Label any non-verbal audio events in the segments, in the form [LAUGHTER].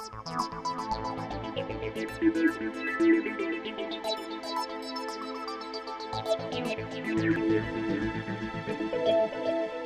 Thank you.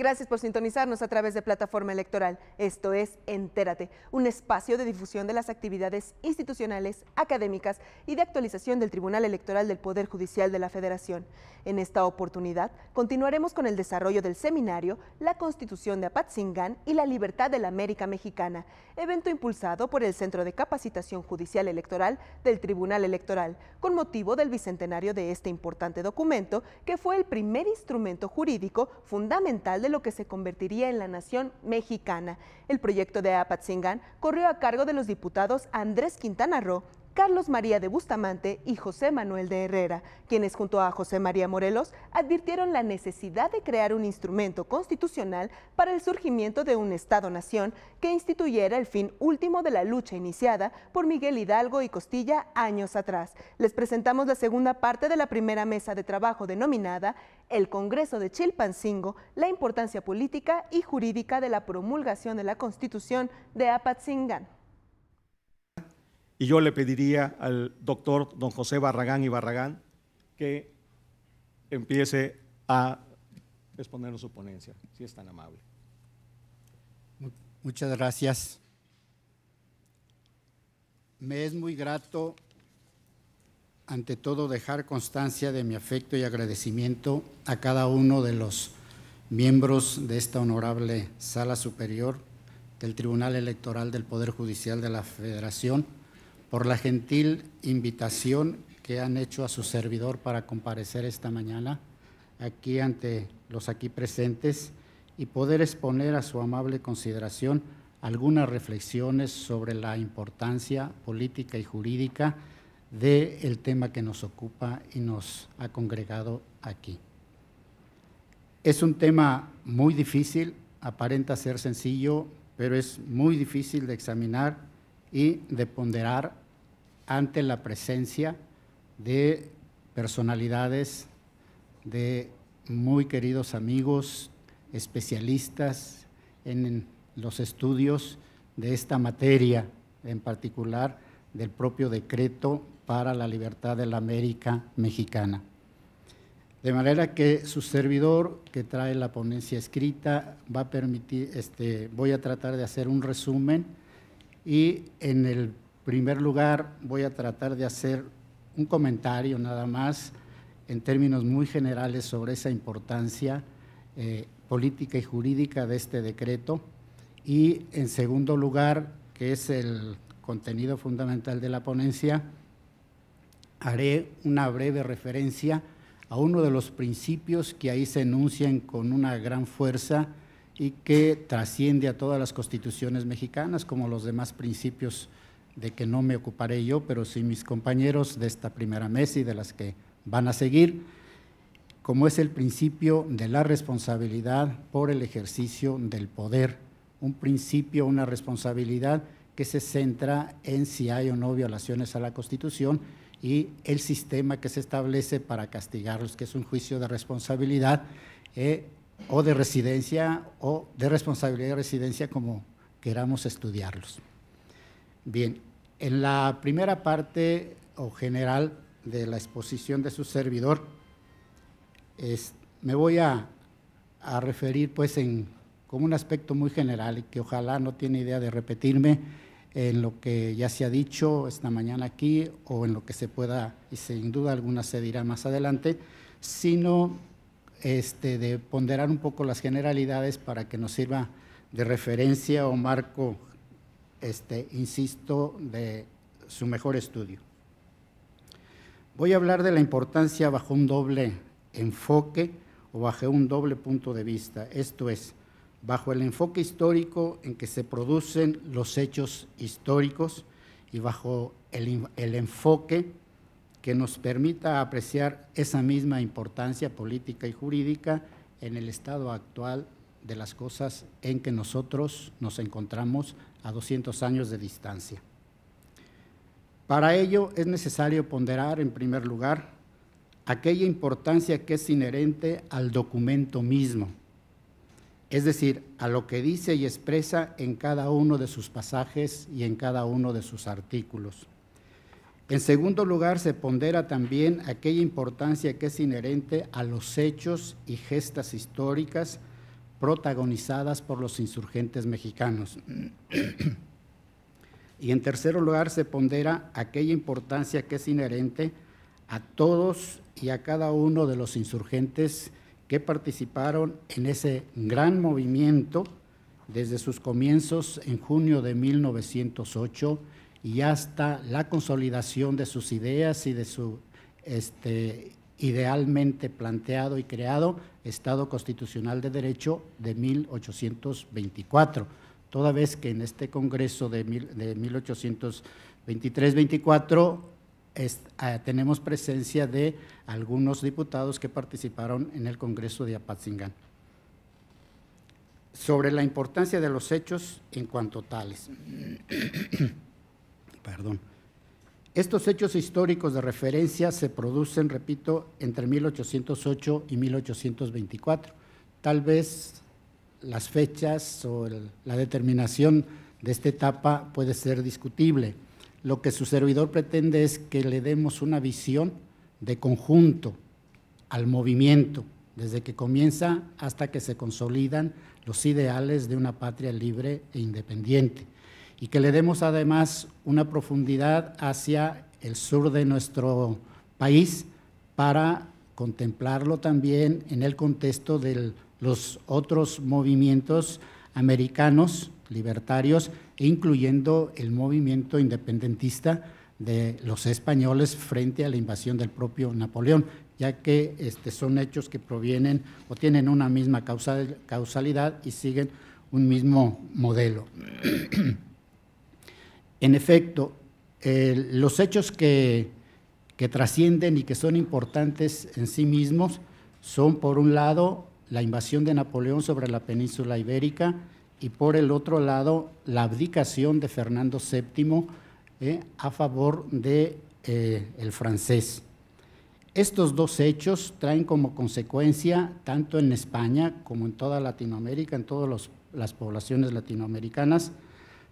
Gracias por sintonizarnos a través de Plataforma Electoral. Esto es Entérate, un espacio de difusión de las actividades institucionales, académicas y de actualización del Tribunal Electoral del Poder Judicial de la Federación. En esta oportunidad continuaremos con el desarrollo del seminario La Constitución de Apatzingán y la Libertad de la América Mexicana, evento impulsado por el Centro de Capacitación Judicial Electoral del Tribunal Electoral, con motivo del bicentenario de este importante documento que fue el primer instrumento jurídico fundamental del lo que se convertiría en la nación mexicana. El proyecto de Apatzingán corrió a cargo de los diputados Andrés Quintana Roo Carlos María de Bustamante y José Manuel de Herrera, quienes junto a José María Morelos advirtieron la necesidad de crear un instrumento constitucional para el surgimiento de un Estado-nación que instituyera el fin último de la lucha iniciada por Miguel Hidalgo y Costilla años atrás. Les presentamos la segunda parte de la primera mesa de trabajo denominada El Congreso de Chilpancingo, la importancia política y jurídica de la promulgación de la Constitución de Apatzingán. Y yo le pediría al doctor don José Barragán y Barragán que empiece a exponernos su ponencia, si es tan amable. Muchas gracias. Me es muy grato, ante todo, dejar constancia de mi afecto y agradecimiento a cada uno de los miembros de esta honorable Sala Superior del Tribunal Electoral del Poder Judicial de la Federación por la gentil invitación que han hecho a su servidor para comparecer esta mañana aquí ante los aquí presentes y poder exponer a su amable consideración algunas reflexiones sobre la importancia política y jurídica del tema que nos ocupa y nos ha congregado aquí. Es un tema muy difícil, aparenta ser sencillo, pero es muy difícil de examinar y de ponderar ante la presencia de personalidades, de muy queridos amigos, especialistas en los estudios de esta materia, en particular del propio decreto para la libertad de la América mexicana. De manera que su servidor, que trae la ponencia escrita, va a permitir, este, voy a tratar de hacer un resumen y en el primer lugar voy a tratar de hacer un comentario nada más en términos muy generales sobre esa importancia eh, política y jurídica de este decreto. Y en segundo lugar, que es el contenido fundamental de la ponencia, haré una breve referencia a uno de los principios que ahí se enuncian con una gran fuerza y que trasciende a todas las constituciones mexicanas, como los demás principios de que no me ocuparé yo, pero sí mis compañeros de esta primera mesa y de las que van a seguir, como es el principio de la responsabilidad por el ejercicio del poder, un principio, una responsabilidad que se centra en si hay o no violaciones a la Constitución y el sistema que se establece para castigarlos, que es un juicio de responsabilidad eh, o de residencia o de responsabilidad de residencia, como queramos estudiarlos. Bien, en la primera parte o general de la exposición de su servidor, me voy a, referir pues en, como un aspecto muy general y que ojalá no tiene idea de repetirme en lo que ya se ha dicho esta mañana aquí o en lo que se pueda y sin duda alguna se dirá más adelante, sino este, de ponderar un poco las generalidades para que nos sirva de referencia o marco, este, insisto, de su mejor estudio. Voy a hablar de la importancia bajo un doble enfoque o bajo un doble punto de vista, esto es, bajo el enfoque histórico en que se producen los hechos históricos y bajo el, el enfoque que nos permita apreciar esa misma importancia política y jurídica en el estado actual de las cosas en que nosotros nos encontramos a 200 años de distancia. Para ello es necesario ponderar, en primer lugar, aquella importancia que es inherente al documento mismo, es decir, a lo que dice y expresa en cada uno de sus pasajes y en cada uno de sus artículos. En segundo lugar, se pondera también aquella importancia que es inherente a los hechos y gestas históricas protagonizadas por los insurgentes mexicanos. y en tercer lugar, se pondera aquella importancia que es inherente a todos y a cada uno de los insurgentes que participaron en ese gran movimiento desde sus comienzos en junio de 1908 y hasta la consolidación de sus ideas y de su este, idealmente planteado y creado Estado Constitucional de Derecho de 1824, toda vez que en este Congreso de, 1823-24 ah, tenemos presencia de algunos diputados que participaron en el Congreso de Apatzingán. Sobre la importancia de los hechos en cuanto tales. Estos hechos históricos de referencia se producen, repito, entre 1808 y 1824. Tal vez las fechas o la determinación de esta etapa puede ser discutible. Lo que su servidor pretende es que le demos una visión de conjunto al movimiento, desde que comienza hasta que se consolidan los ideales de una patria libre e independiente y que le demos además una profundidad hacia el sur de nuestro país para contemplarlo también en el contexto de los otros movimientos americanos libertarios, e incluyendo el movimiento independentista de los españoles frente a la invasión del propio Napoleón, ya que este, son hechos que provienen o tienen una misma causalidad y siguen un mismo modelo. En efecto, eh, los hechos que, trascienden y que son importantes en sí mismos son, por un lado, la invasión de Napoleón sobre la península ibérica y, por el otro lado, la abdicación de Fernando VII eh, a favor de eh, el francés. Estos dos hechos traen como consecuencia, tanto en España como en toda Latinoamérica, en todas las poblaciones latinoamericanas,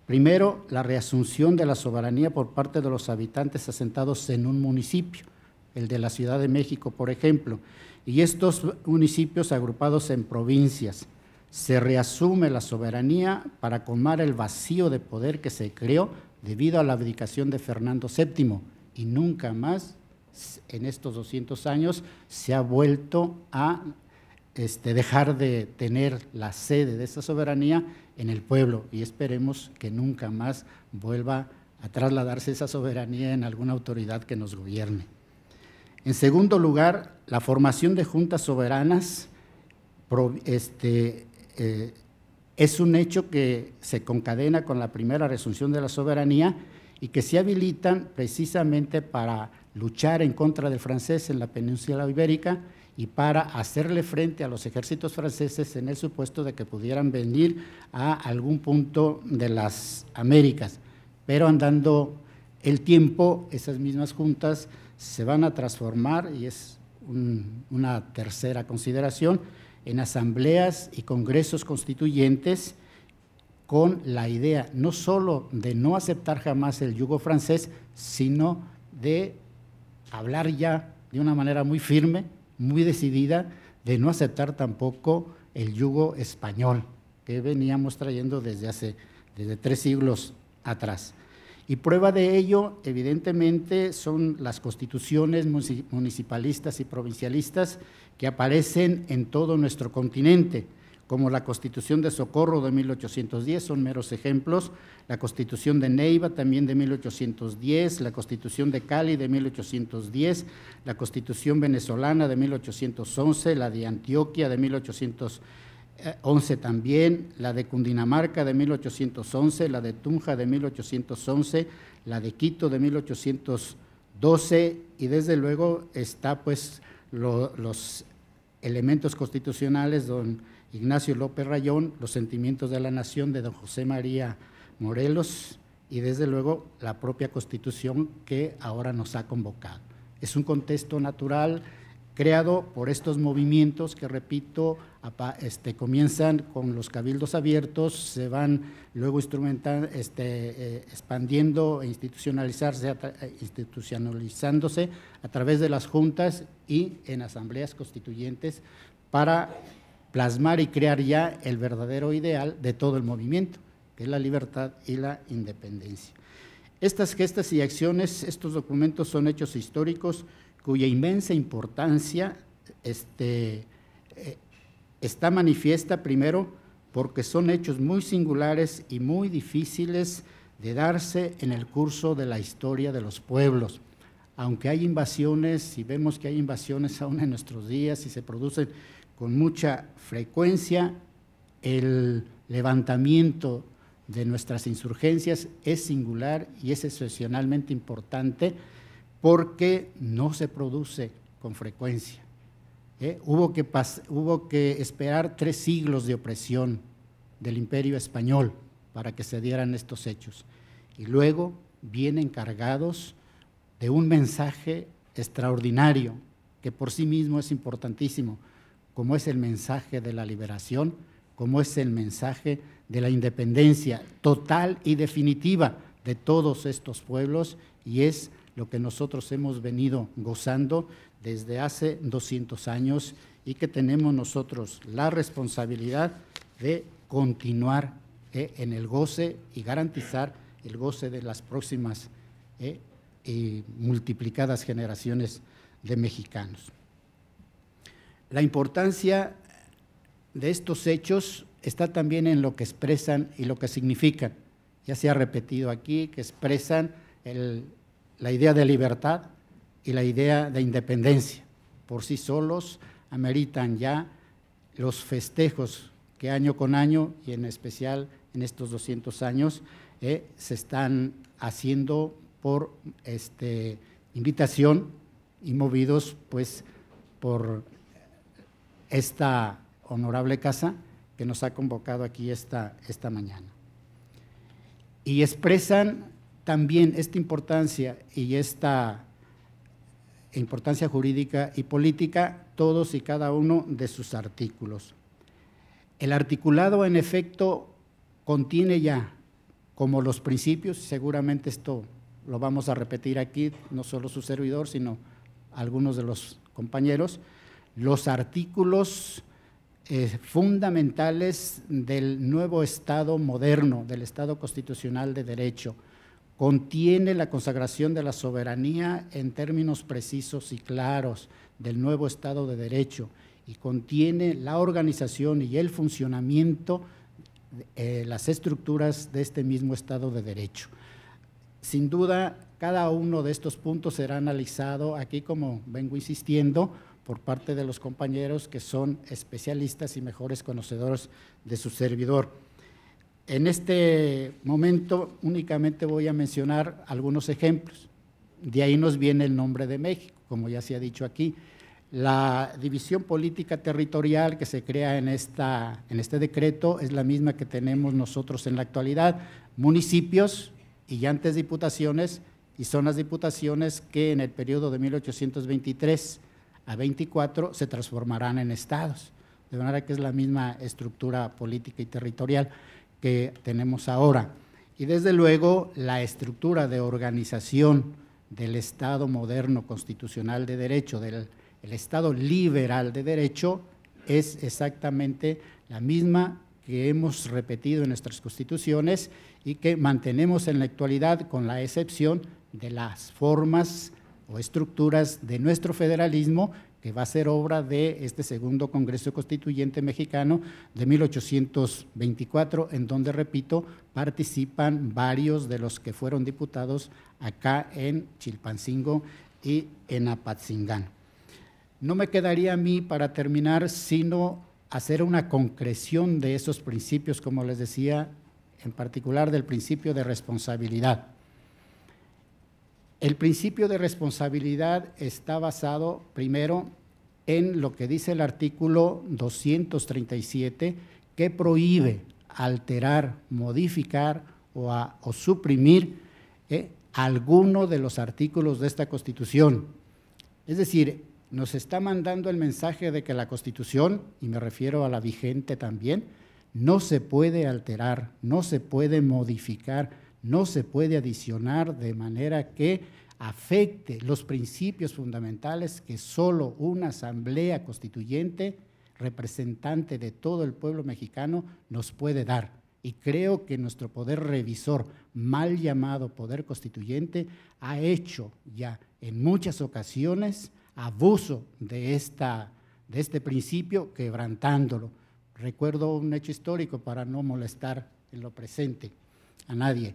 Primero, la reasunción de la soberanía por parte de los habitantes asentados en un municipio, el de la Ciudad de México, por ejemplo, y estos municipios agrupados en provincias. Se reasume la soberanía para colmar el vacío de poder que se creó debido a la abdicación de Fernando VII y nunca más en estos 200 años se ha vuelto a este, dejar de tener la sede de esa soberanía en el pueblo y esperemos que nunca más vuelva a trasladarse esa soberanía en alguna autoridad que nos gobierne. En segundo lugar, la formación de juntas soberanas este, eh, es un hecho que se concadena con la primera resunción de la soberanía y que se habilitan precisamente para luchar en contra del francés en la península ibérica y para hacerle frente a los ejércitos franceses en el supuesto de que pudieran venir a algún punto de las Américas. Pero andando el tiempo, esas mismas juntas se van a transformar, y es una tercera consideración, en asambleas y congresos constituyentes con la idea no solo de no aceptar jamás el yugo francés, sino de hablar ya de una manera muy firme muy decidida de no aceptar tampoco el yugo español que veníamos trayendo desde hace desde tres siglos atrás. Y prueba de ello, evidentemente, son las constituciones municipalistas y provincialistas que aparecen en todo nuestro continente como la Constitución de Socorro de 1810, son meros ejemplos, la Constitución de Neiva también de 1810, la Constitución de Cali de 1810, la Constitución venezolana de 1811, la de Antioquia de 1811 también, la de Cundinamarca de 1811, la de Tunja de 1811, la de Quito de 1812 y desde luego está pues los elementos constitucionales donde Ignacio López Rayón, Los sentimientos de la nación de don José María Morelos y desde luego la propia constitución que ahora nos ha convocado. Es un contexto natural creado por estos movimientos que, repito, este, comienzan con los cabildos abiertos, se van luego instrumentando, este, eh, expandiendo e institucionalizarse, eh, institucionalizándose a través de las juntas y en asambleas constituyentes para plasmar y crear ya el verdadero ideal de todo el movimiento, que es la libertad y la independencia. Estas gestas y acciones, estos documentos son hechos históricos cuya inmensa importancia este, eh, está manifiesta primero porque son hechos muy singulares y muy difíciles de darse en el curso de la historia de los pueblos. Aunque hay invasiones, y vemos que hay invasiones aún en nuestros días y se producen con mucha frecuencia el levantamiento de nuestras insurgencias es singular y es excepcionalmente importante porque no se produce con frecuencia. ¿eh? Hubo, que hubo que esperar tres siglos de opresión del imperio español para que se dieran estos hechos. Y luego vienen cargados de un mensaje extraordinario que por sí mismo es importantísimo como es el mensaje de la liberación, como es el mensaje de la independencia total y definitiva de todos estos pueblos y es lo que nosotros hemos venido gozando desde hace 200 años y que tenemos nosotros la responsabilidad de continuar eh, en el goce y garantizar el goce de las próximas eh, y multiplicadas generaciones de mexicanos. La importancia de estos hechos está también en lo que expresan y lo que significan. Ya se ha repetido aquí que expresan la idea de libertad y la idea de independencia. Por sí solos ameritan ya los festejos que año con año y en especial en estos 200 años eh, se están haciendo por este, invitación y movidos pues por esta honorable casa que nos ha convocado aquí esta, mañana. Y expresan también esta importancia y esta importancia jurídica y política todos y cada uno de sus artículos. El articulado, en efecto, contiene ya como los principios, seguramente esto lo vamos a repetir aquí, no solo su servidor, sino algunos de los compañeros, los artículos eh, fundamentales del nuevo Estado moderno, del Estado constitucional de derecho. Contiene la consagración de la soberanía en términos precisos y claros del nuevo Estado de derecho y contiene la organización y el funcionamiento, eh, las estructuras de este mismo Estado de derecho. Sin duda, cada uno de estos puntos será analizado aquí, como vengo insistiendo, por parte de los compañeros que son especialistas y mejores conocedores de su servidor. En este momento únicamente voy a mencionar algunos ejemplos. De ahí nos viene el nombre de México, como ya se ha dicho aquí. La división política territorial que se crea en, esta, en este decreto es la misma que tenemos nosotros en la actualidad. Municipios y antes diputaciones y son las diputaciones que en el periodo de 1823 a 24 se transformarán en estados. De manera que es la misma estructura política y territorial que tenemos ahora. Y desde luego la estructura de organización del Estado moderno constitucional de derecho, del Estado liberal de derecho, es exactamente la misma que hemos repetido en nuestras constituciones y que mantenemos en la actualidad con la excepción de las formas o estructuras de nuestro federalismo, que va a ser obra de este segundo Congreso Constituyente Mexicano de 1824, en donde, repito, participan varios de los que fueron diputados acá en Chilpancingo y en Apatzingán. No me quedaría a mí para terminar, sino hacer una concreción de esos principios, como les decía, en particular del principio de responsabilidad. El principio de responsabilidad está basado primero en lo que dice el artículo 237 que prohíbe alterar, modificar o, suprimir eh, alguno de los artículos de esta Constitución. Es decir, nos está mandando el mensaje de que la Constitución, y me refiero a la vigente también, no se puede alterar, no se puede modificar no se puede adicionar de manera que afecte los principios fundamentales que solo una asamblea constituyente representante de todo el pueblo mexicano nos puede dar. Y creo que nuestro poder revisor, mal llamado poder constituyente, ha hecho ya en muchas ocasiones abuso de, de este principio, quebrantándolo. Recuerdo un hecho histórico para no molestar en lo presente a nadie.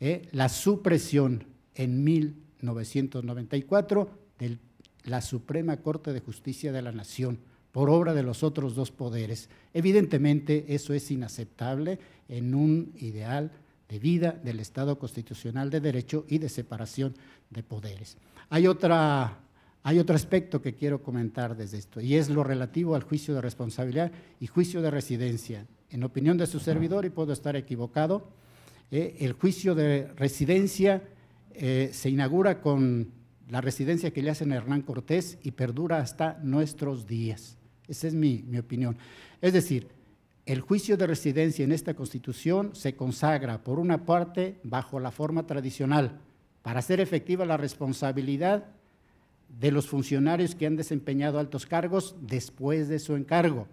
¿eh? la supresión en 1994 de la Suprema Corte de Justicia de la Nación por obra de los otros dos poderes. Evidentemente eso es inaceptable en un ideal de vida del Estado constitucional de derecho y de separación de poderes. hay otro aspecto que quiero comentar desde esto, y es lo relativo al juicio de responsabilidad y juicio de residencia. En opinión de su servidor, y puedo estar equivocado, eh, el juicio de residencia eh, se inaugura con la residencia que le hacen a Hernán Cortés y perdura hasta nuestros días. Esa es mi, mi opinión. Es decir, el juicio de residencia en esta constitución se consagra, por una parte, bajo la forma tradicional, para hacer efectiva la responsabilidad de los funcionarios que han desempeñado altos cargos después de su encargo.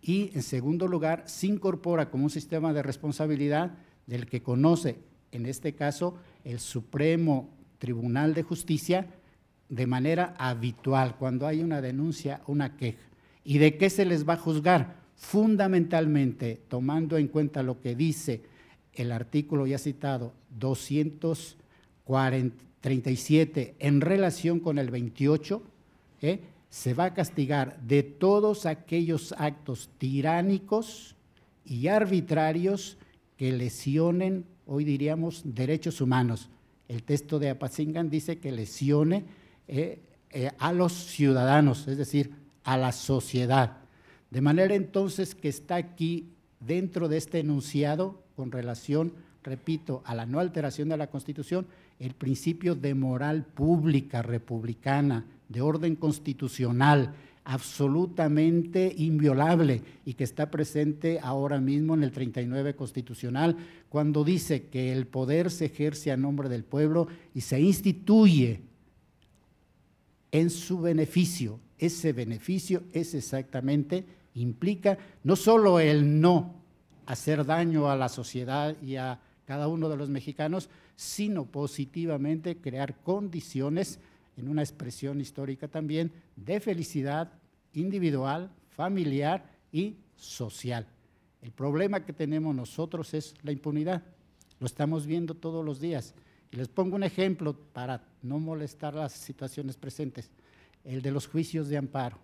Y en segundo lugar, se incorpora como un sistema de responsabilidad del que conoce, en este caso, el Supremo Tribunal de Justicia de manera habitual, cuando hay una denuncia, una queja. ¿Y de qué se les va a juzgar? Fundamentalmente, tomando en cuenta lo que dice el artículo ya citado 237 en relación con el 28, ¿eh? se va a castigar de todos aquellos actos tiránicos y arbitrarios que lesionen, hoy diríamos, derechos humanos. El texto de Apacingan dice que lesione eh, eh, a los ciudadanos, es decir, a la sociedad. De manera entonces que está aquí dentro de este enunciado con relación, repito, a la no alteración de la Constitución, el principio de moral pública republicana, de orden constitucional, absolutamente inviolable y que está presente ahora mismo en el 39 Constitucional, cuando dice que el poder se ejerce a nombre del pueblo y se instituye en su beneficio. Ese beneficio es exactamente, implica no solo el no hacer daño a la sociedad y a cada uno de los mexicanos, sino positivamente crear condiciones en una expresión histórica también de felicidad individual, familiar y social. El problema que tenemos nosotros es la impunidad. Lo estamos viendo todos los días. Y les pongo un ejemplo para no molestar las situaciones presentes, el de los juicios de amparo.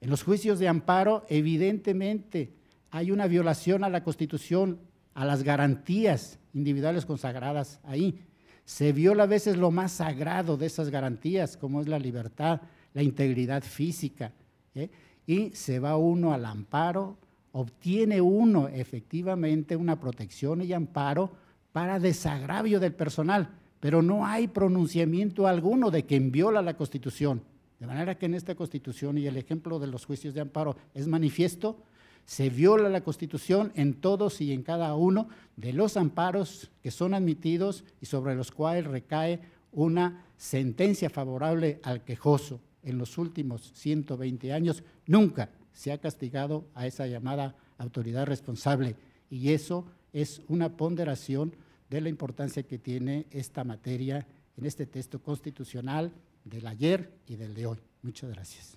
En los juicios de amparo, evidentemente, hay una violación a la Constitución, a las garantías individuales consagradas ahí. Se viola a veces lo más sagrado de esas garantías, como es la libertad, la integridad física. ¿eh? Y se va uno al amparo, obtiene uno efectivamente una protección y amparo para desagravio del personal, pero no hay pronunciamiento alguno de quien viola la Constitución. De manera que en esta Constitución y el ejemplo de los juicios de amparo es manifiesto se viola la Constitución en todos y en cada uno de los amparos que son admitidos y sobre los cuales recae una sentencia favorable al quejoso. En los últimos 120 años nunca se ha castigado a esa llamada autoridad responsable y eso es una ponderación de la importancia que tiene esta materia en este texto constitucional del ayer y del de hoy. Muchas gracias.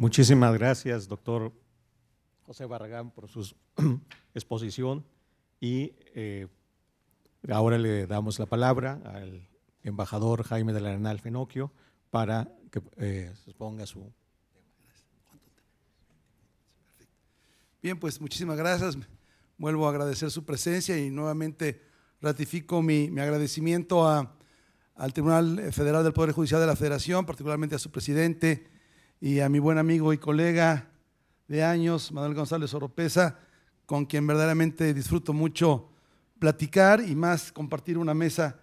Muchísimas gracias, doctor José Barragán, por su [CLEARS THROAT] exposición y eh, ahora le damos la palabra al embajador Jaime la Arenal Fenocchio para que eh, exponga su Bien, pues muchísimas gracias. Vuelvo a agradecer su presencia y nuevamente ratifico mi, agradecimiento al Tribunal Federal del Poder Judicial de la Federación, particularmente a su presidente, y a mi buen amigo y colega de años, Manuel González Oropesa, con quien verdaderamente disfruto mucho platicar y más compartir una mesa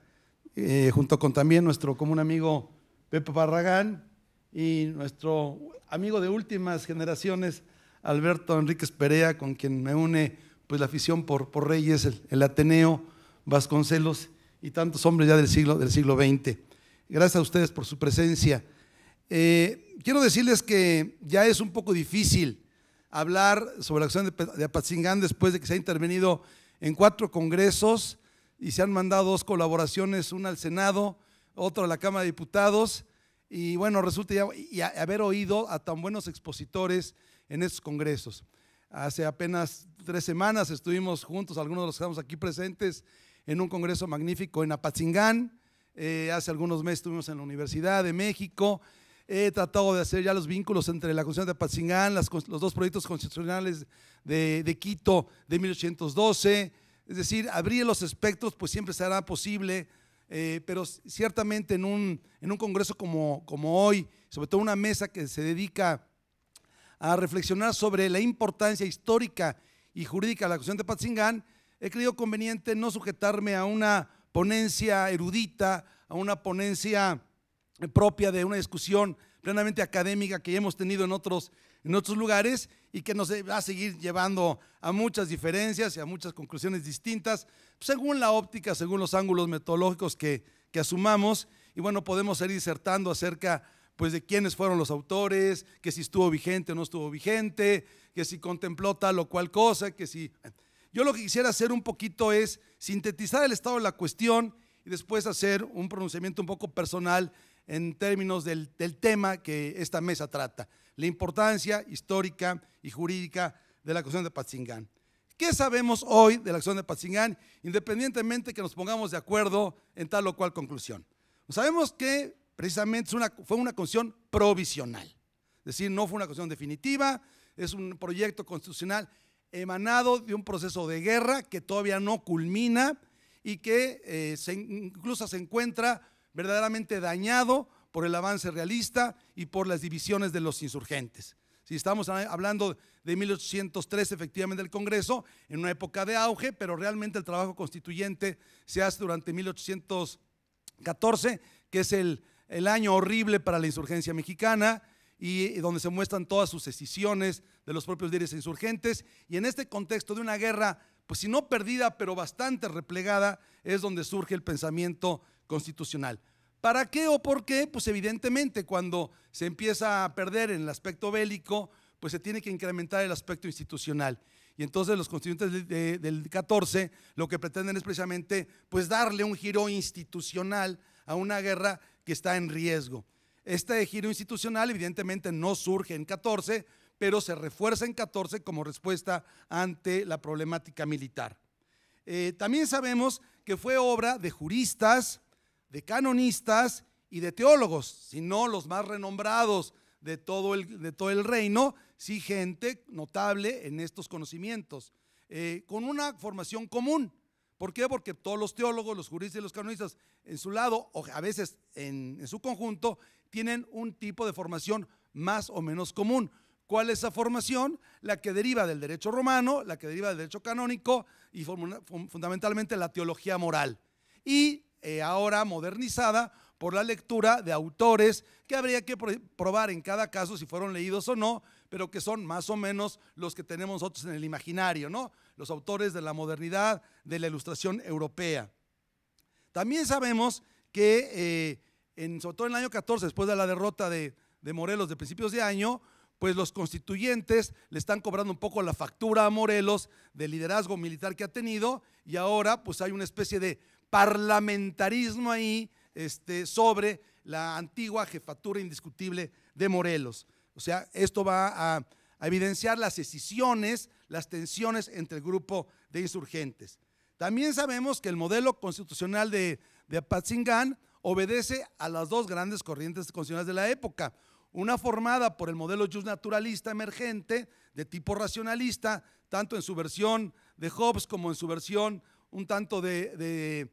eh, junto con también nuestro común amigo Pepe Barragán y nuestro amigo de últimas generaciones, Alberto Enríquez Perea, con quien me une pues, la afición por, por Reyes, el, Ateneo, Vasconcelos y tantos hombres ya del siglo, del siglo XX. Gracias a ustedes por su presencia. Eh, quiero decirles que ya es un poco difícil hablar sobre la acción de Apatzingán después de que se ha intervenido en cuatro congresos y se han mandado dos colaboraciones, una al Senado, otra a la Cámara de Diputados. Y bueno, resulta ya y haber oído a tan buenos expositores en estos congresos. Hace apenas tres semanas estuvimos juntos, algunos de los que estamos aquí presentes, en un congreso magnífico en Apatzingán. Eh, hace algunos meses estuvimos en la Universidad de México. He tratado de hacer ya los vínculos entre la Constitución de Patzingán, los dos proyectos constitucionales de, Quito de 1812. Es decir, abrir los espectros pues siempre será posible, eh, pero ciertamente en un, en un congreso como, como hoy, sobre todo una mesa que se dedica a reflexionar sobre la importancia histórica y jurídica de la Constitución de Patzingán, he creído conveniente no sujetarme a una ponencia erudita, a una ponencia propia de una discusión plenamente académica que ya hemos tenido en otros, en otros lugares y que nos va a seguir llevando a muchas diferencias y a muchas conclusiones distintas, según la óptica, según los ángulos metodológicos que, que asumamos. Y bueno, podemos ir disertando acerca pues, de quiénes fueron los autores, que si estuvo vigente o no estuvo vigente, que si contempló tal o cual cosa, que si... Yo lo que quisiera hacer un poquito es sintetizar el estado de la cuestión y después hacer un pronunciamiento un poco personal en términos del, tema que esta mesa trata, la importancia histórica y jurídica de la cuestión de Patzingán. ¿Qué sabemos hoy de la acción de Patzingán, independientemente que nos pongamos de acuerdo en tal o cual conclusión? Sabemos que precisamente fue una constitución provisional, es decir, no fue una constitución definitiva, es un proyecto constitucional emanado de un proceso de guerra que todavía no culmina y que eh, se, incluso se encuentra verdaderamente dañado por el avance realista y por las divisiones de los insurgentes. Si estamos hablando de 1803, efectivamente, del Congreso, en una época de auge, pero realmente el trabajo constituyente se hace durante 1814, que es el, año horrible para la insurgencia mexicana y, donde se muestran todas sus decisiones de los propios líderes insurgentes. Y en este contexto de una guerra pues si no perdida, pero bastante replegada, es donde surge el pensamiento constitucional. ¿Para qué o por qué? Pues evidentemente cuando se empieza a perder en el aspecto bélico, pues se tiene que incrementar el aspecto institucional. Y entonces los constituyentes del 14 lo que pretenden es precisamente pues darle un giro institucional a una guerra que está en riesgo. Este giro institucional evidentemente no surge en 14, pero se refuerza en 14 como respuesta ante la problemática militar. Eh, también sabemos que fue obra de juristas, de canonistas y de teólogos, si no los más renombrados de todo el, reino, sí gente notable en estos conocimientos, eh, con una formación común. ¿Por qué? Porque todos los teólogos, los juristas y los canonistas, en su lado, o a veces en su conjunto, tienen un tipo de formación más o menos común. ¿Cuál es esa formación? La que deriva del derecho romano, la que deriva del derecho canónico y fundamentalmente la teología moral. Y eh, ahora modernizada por la lectura de autores que habría que probar en cada caso si fueron leídos o no, pero que son más o menos los que tenemos nosotros en el imaginario, ¿no? Los autores de la modernidad, de la ilustración europea. También sabemos que, eh, en, sobre todo en el año 14, después de la derrota de Morelos de principios de año, pues los constituyentes le están cobrando un poco la factura a Morelos del liderazgo militar que ha tenido y ahora pues hay una especie de parlamentarismo ahí este, sobre la antigua jefatura indiscutible de Morelos. O sea, esto va a, evidenciar las escisiones, las tensiones entre el grupo de insurgentes. También sabemos que el modelo constitucional de, de Apatzingán obedece a las dos grandes corrientes constitucionales de la época una formada por el modelo naturalista emergente de tipo racionalista, tanto en su versión de Hobbes como en su versión un tanto de,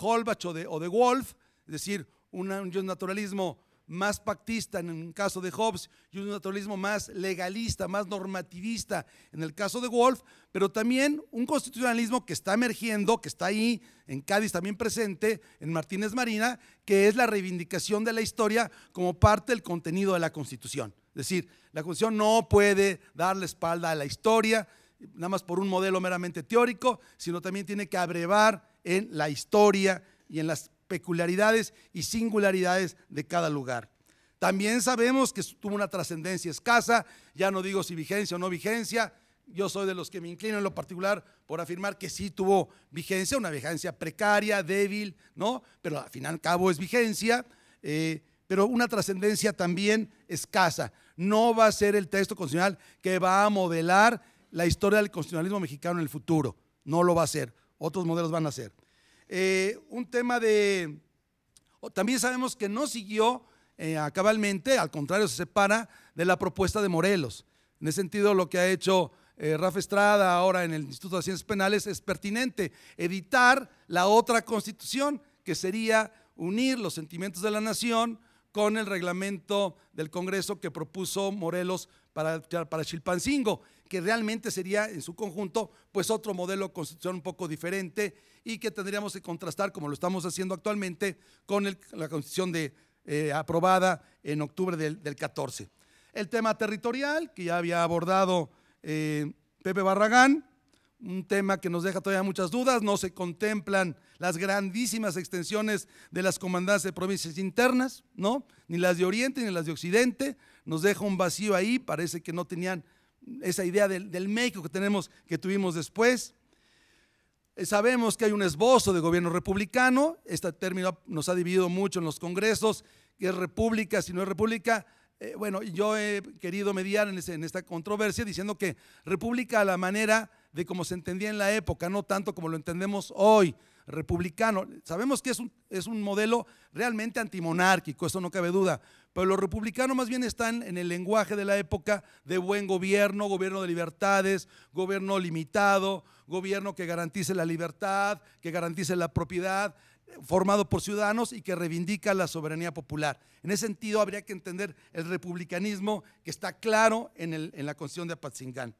Holbach o de, o Wolf, es decir, un naturalismo más pactista en el caso de Hobbes y un naturalismo más legalista, más normativista en el caso de Wolf, pero también un constitucionalismo que está emergiendo, que está ahí en Cádiz también presente, en Martínez Marina, que es la reivindicación de la historia como parte del contenido de la Constitución. Es decir, la Constitución no puede dar espalda a la historia, nada más por un modelo meramente teórico, sino también tiene que abrevar en la historia y en las peculiaridades y singularidades de cada lugar. También sabemos que tuvo una trascendencia escasa, ya no digo si vigencia o no vigencia, yo soy de los que me inclino en lo particular por afirmar que sí tuvo vigencia, una vigencia precaria, débil, ¿no? Pero al final al cabo es vigencia, eh, pero una trascendencia también escasa. No va a ser el texto constitucional que va a modelar la historia del constitucionalismo mexicano en el futuro, no lo va a ser, otros modelos van a ser. Eh, un tema de... También sabemos que no siguió eh, cabalmente, al contrario, se separa de la propuesta de Morelos. En ese sentido, lo que ha hecho eh, Rafa Estrada ahora en el Instituto de Ciencias Penales es pertinente, editar la otra constitución, que sería unir los sentimientos de la nación con el reglamento del Congreso que propuso Morelos para, Chilpancingo, que realmente sería en su conjunto pues otro modelo de constitución un poco diferente y que tendríamos que contrastar, como lo estamos haciendo actualmente, con la constitución de, eh, aprobada en octubre del, del, 14. El tema territorial, que ya había abordado eh, Pepe Barragán, un tema que nos deja todavía muchas dudas, no se contemplan las grandísimas extensiones de las comandancias de provincias internas, ¿no? Ni las de Oriente ni las de Occidente, nos deja un vacío ahí, parece que no tenían esa idea del, México que tenemos, que tuvimos después. Eh, sabemos que hay un esbozo de gobierno republicano, este término nos ha dividido mucho en los congresos, que es república, si no es república. Eh, bueno, yo he querido mediar en, en, esta controversia diciendo que república a la manera de como se entendía en la época, no tanto como lo entendemos hoy republicano. Sabemos que es un, modelo realmente antimonárquico, eso no cabe duda, pero los republicanos más bien están en el lenguaje de la época de buen gobierno, gobierno de libertades, gobierno limitado, gobierno que garantice la libertad, que garantice la propiedad, formado por ciudadanos y que reivindica la soberanía popular. En ese sentido, habría que entender el republicanismo que está claro en, en la Constitución de Apatzingán.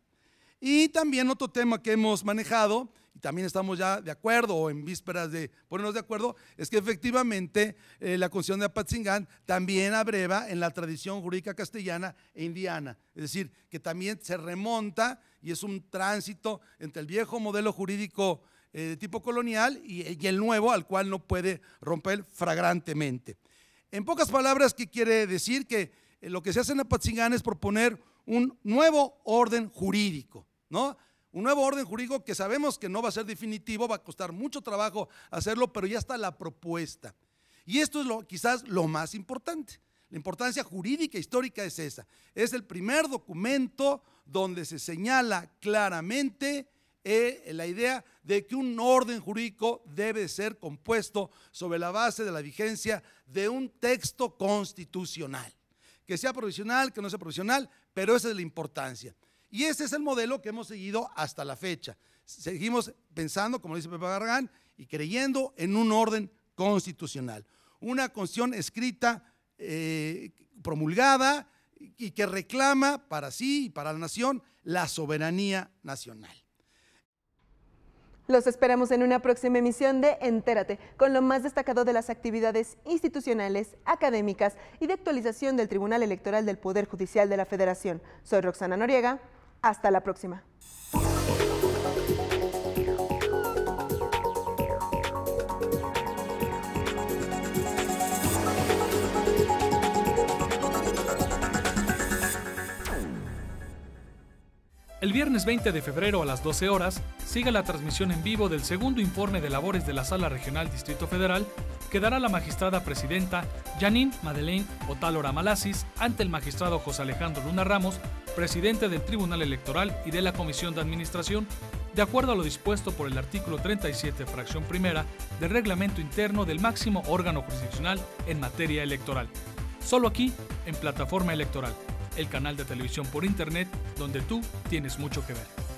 Y también otro tema que hemos manejado y también estamos ya de acuerdo o en vísperas de ponernos de acuerdo, es que efectivamente eh, la Constitución de Apatzingán también abreva en la tradición jurídica castellana e indiana. Es decir, que también se remonta y es un tránsito entre el viejo modelo jurídico eh, de tipo colonial y, el nuevo, al cual no puede romper fragrantemente. En pocas palabras, ¿qué quiere decir? Que eh, lo que se hace en Apatzingán es proponer un nuevo orden jurídico, ¿no? Un nuevo orden jurídico que sabemos que no va a ser definitivo, va a costar mucho trabajo hacerlo, pero ya está la propuesta. Y esto es lo, quizás lo más importante. La importancia jurídica histórica es esa. Es el primer documento donde se señala claramente eh, la idea de que un orden jurídico debe ser compuesto sobre la base de la vigencia de un texto constitucional. Que sea provisional, que no sea provisional, pero esa es la importancia. Y ese es el modelo que hemos seguido hasta la fecha. Seguimos pensando, como dice Pepe Gargan, y creyendo en un orden constitucional. Una constitución escrita, eh, promulgada y que reclama para sí y para la nación la soberanía nacional. Los esperamos en una próxima emisión de Entérate, con lo más destacado de las actividades institucionales, académicas y de actualización del Tribunal Electoral del Poder Judicial de la Federación. Soy Roxana Noriega. Hasta la próxima. El viernes 20 de febrero a las 12 horas, siga la transmisión en vivo del segundo informe de labores de la Sala Regional Distrito Federal que dará la magistrada presidenta Janine Madeleine Otálora Malasis ante el magistrado José Alejandro Luna Ramos presidente del Tribunal Electoral y de la Comisión de Administración, de acuerdo a lo dispuesto por el artículo 37, fracción primera, del reglamento interno del máximo órgano jurisdiccional en materia electoral. Solo aquí, en Plataforma Electoral, el canal de televisión por Internet, donde tú tienes mucho que ver.